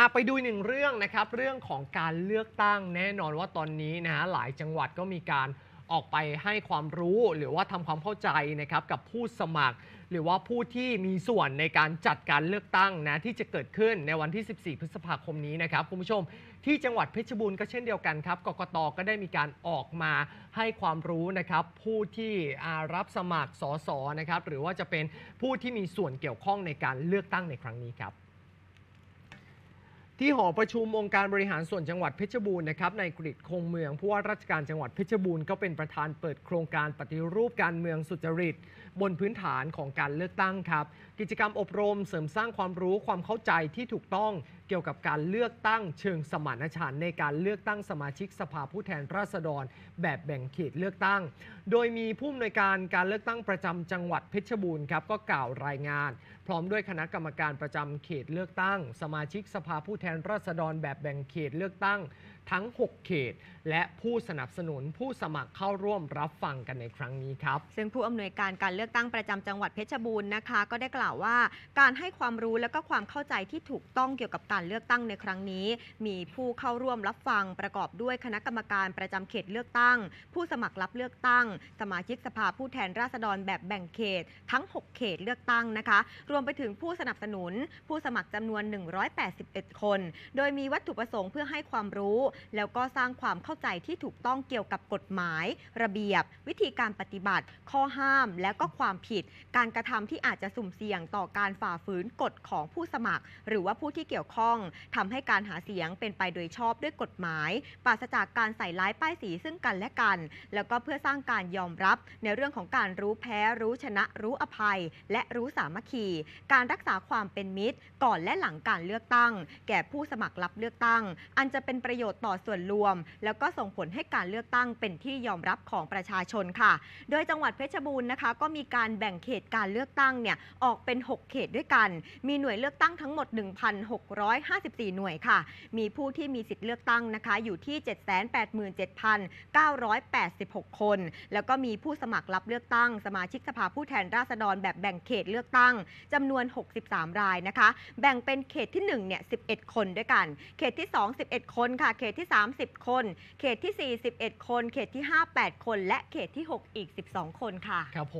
อะไปดูหนึ่งเรื่องนะครับเรื่องของการเลือกตั้ง แน่นอนว่าตอนนี้นะฮะหลายจังหวัดก็มีการออกไปให้ความรู้หรือว่าทำความเข้าใจนะครับ กับผู้สมัคร หรือว่าผู้ที่มีส่วนในการจัดการเลือกตั้งนะที่จะเกิดขึ้นในวันที่ 14 พฤษภาคมนี้นะครับคุณผู้ชมที่จังหวัดเพชรบูรณ์ก็เช่นเดียวกันครับกกตก็ได้มีการออกมาให้ความรู้นะครับ ผู้ที่รับสมัครสสนะครับ หรือว่าจะเป็นผู้ที่มีส่วนเกี่ยวข้องในการเลือกตั้งในครั้งนี้ครับที่หอประชุม องค์การบริหารส่วนจังหวัดเพชรบูรณ์นะครับในกริดคงเมืองผู้ว่าราชการจังหวัดเพชรบูรณ์ก็เป็นประธานเปิดโครงการปฏิรูปการเมืองสุจริต บนพื้นฐานของการเลือกตั้งครับ กิจกรรมอบรมเสริมสร้างความรู้ความเข้าใจที่ถูกต้องเกี่ยวกับการเลือกตั้งเชิง สมานฉันท์ในการเลือกตั้งสมาชิกสภาผู้แทนราษฎร แบบแบ่งเขตเลือกตั้ง โดยมีผู้อำนวยการการเลือกตั้งประจำจังหวัดเพชรบูรณ์ครับก็กล่าวรายงาน พร้อมด้วยคณะกรรมการประจำเขตเลือกตั้ง สมาชิกสภาผู้แทนราษฎร แบบแบ่งเขตเลือกตั้งทั้ง 6 เขต และผู้สนับสนุนผู้สมัครเข้าร่วมรับฟังกันในครั้งนี้ครับซึ่งผู้อำนวยการการเลือกตั้งประจำจังหวัดเพชรบูรณ์นะคะ ก็ได้กล่าวว่าการให้ความรู้และก็ความเข้าใจที่ถูกต้องเกี่ยวกับการการเลือกตั้งในครั้งนี้ มีผู้เข้าร่วมรับฟังประกอบด้วยคณะกรรมการประจำเขตเลือกตั้ง ผู้สมัครรับเลือกตั้ง สมาชิกสภาผู้แทนราษฎรแบบแบ่งเขต ทั้ง 6 เขตเลือกตั้งนะคะ รวมไปถึงผู้สนับสนุน ผู้สมัครจำนวน 181 คน โดยมีวัตถุประสงค์เพื่อให้ความรู้ แล้วก็สร้างความเข้าใจที่ถูกต้องเกี่ยวกับกฎหมาย ระเบียบวิธีการปฏิบัติ ข้อห้าม และก็ความผิด การกระทำที่อาจจะสุ่มเสี่ยงต่อการฝ่าฝืนกฎของผู้สมัคร หรือว่าผู้ที่เกี่ยวข้อง้องทำให้การหาเสียงเป็นไปโดยชอบด้วยกฎหมาย ปราศจากการใส่ร้ายป้ายสีซึ่งกันและกัน แล้วก็เพื่อสร้างการยอมรับในเรื่องของการรู้แพ้ รู้ชนะรู้อภัย และรู้สามัคคีการรักษาความเป็นมิตร ก่อนและหลังการเลือกตั้ง แก่ผู้สมัครรับเลือกตั้ง อันจะเป็นประโยชน์ต่อส่วนรวม แล้วก็ส่งผลให้การเลือกตั้ง เป็นที่ยอมรับของประชาชนค่ะ โดยจังหวัดเพชรบูรณ์นะคะ ก็มีการแบ่งเขตการเลือกตั้งเนี่ยออกเป็น 6 เขตด้วยกัน มีหน่วยเลือกตั้งทั้งหมด 1,600 7 5 4 หน่วยค่ะ มีผู้ที่มีสิทธิ์เลือกตั้งนะคะ อยู่ที่ 787,986 คน แล้วก็มีผู้สมัครรับเลือกตั้ง สมาชิกสภาผู้แทนราษฎรแบบแบ่งเขตเลือกตั้งจำนวน 63 รายนะคะ แบ่งเป็นเขตที่1เนี่ย11 คนด้วยกัน เขตที่2 11คนค่ะเขตที่30คน เขตที่41คน เขตที่ 58 คนและเขตที่ 6 อีก 12 คนค่ะครับผม